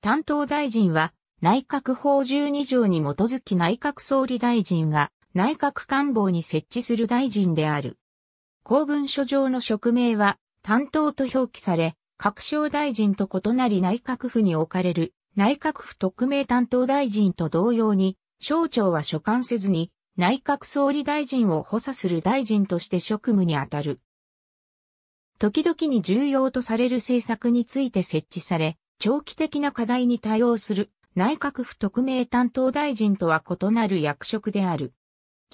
担当大臣は内閣法12条に基づき内閣総理大臣が内閣官房に設置する大臣である。公文書上の職名は担当と表記され、各省大臣と異なり内閣府に置かれる内閣府特命担当大臣と同様に、省庁は所管せずに内閣総理大臣を補佐する大臣として職務に当たる。時々に重要とされる政策について設置され、長期的な課題に対応する内閣府特命担当大臣とは異なる役職である。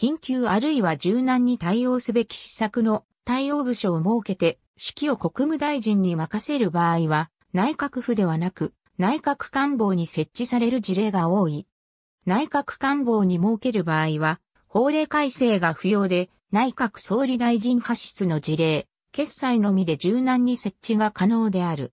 緊急あるいは柔軟に対応すべき施策の対応部署を設けて、指揮を国務大臣に任せる場合は、内閣府ではなく、内閣官房に設置される事例が多い。内閣官房に設ける場合は、法令改正が不要で、内閣総理大臣発出の事例、決裁のみで柔軟に設置が可能である。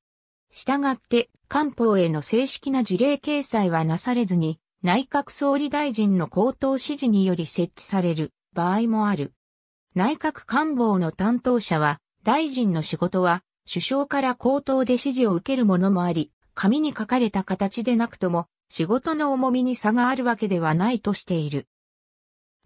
従って、官報への正式な事例掲載はなされずに、内閣総理大臣の口頭指示により設置される場合もある。内閣官房の担当者は、大臣の仕事は、首相から口頭で指示を受けるものもあり、紙に書かれた形でなくとも、仕事の重みに差があるわけではないとしている。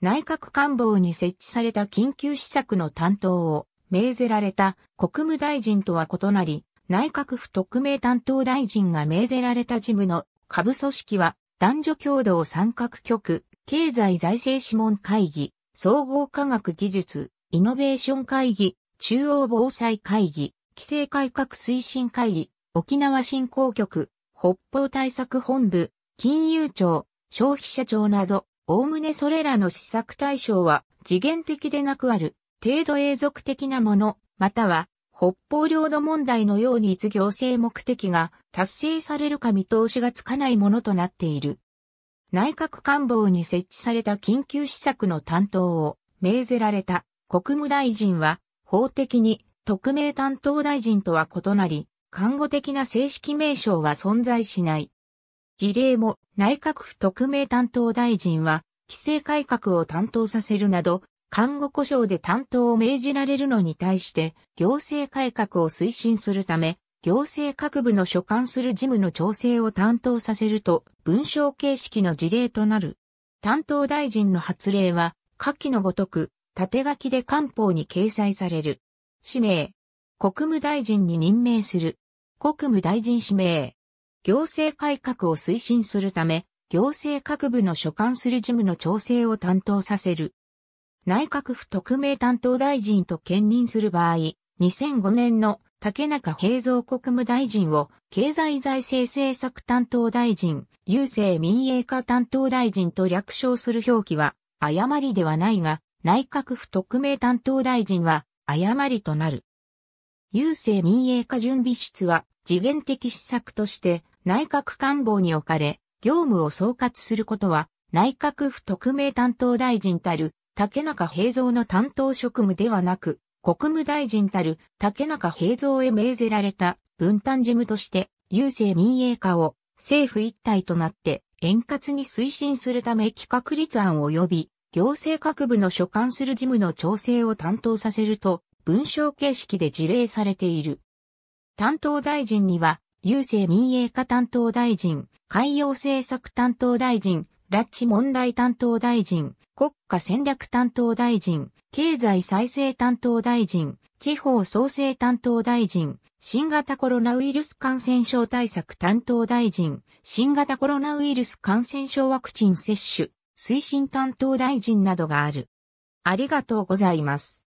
内閣官房に設置された緊急施策の担当を、命ぜられた国務大臣とは異なり、内閣府特命担当大臣が命ぜられた事務の下部組織は男女共同参画局、経済財政諮問会議、総合科学技術、イノベーション会議、中央防災会議、規制改革推進会議、沖縄振興局、北方対策本部、金融庁、消費者庁など、おおむねそれらの施策対象は、次元的でなくある、程度永続的なもの、または、北方領土問題のように一行政目的が達成されるか見通しがつかないものとなっている。内閣官房に設置された緊急施策の担当を命ぜられた国務大臣は法的に特命担当大臣とは異なり、看護的な正式名称は存在しない。事例も内閣府特命担当大臣は規制改革を担当させるなど看護故障で担当を命じられるのに対して、行政改革を推進するため、行政各部の所管する事務の調整を担当させると、文章形式の事例となる。担当大臣の発令は、下記のごとく、縦書きで官報に掲載される。氏名。国務大臣に任命する。国務大臣指名。行政改革を推進するため、行政各部の所管する事務の調整を担当させる。内閣府特命担当大臣と兼任する場合、2005年の竹中平蔵国務大臣を経済財政政策担当大臣、郵政民営化担当大臣と略称する表記は誤りではないが、内閣府特命担当大臣は誤りとなる。郵政民営化準備室は次元的施策として内閣官房に置かれ、業務を総括することは内閣府特命担当大臣たる竹中平蔵の担当職務ではなく、国務大臣たる竹中平蔵へ命ぜられた分担事務として、郵政民営化を政府一体となって円滑に推進するため企画立案及び行政各部の所管する事務の調整を担当させると文章形式で事例されている。担当大臣には、郵政民営化担当大臣、海洋政策担当大臣、拉致問題担当大臣、国家戦略担当大臣、経済再生担当大臣、地方創生担当大臣、新型コロナウイルス感染症対策担当大臣、新型コロナウイルス感染症ワクチン接種、推進担当大臣などがある。ありがとうございます。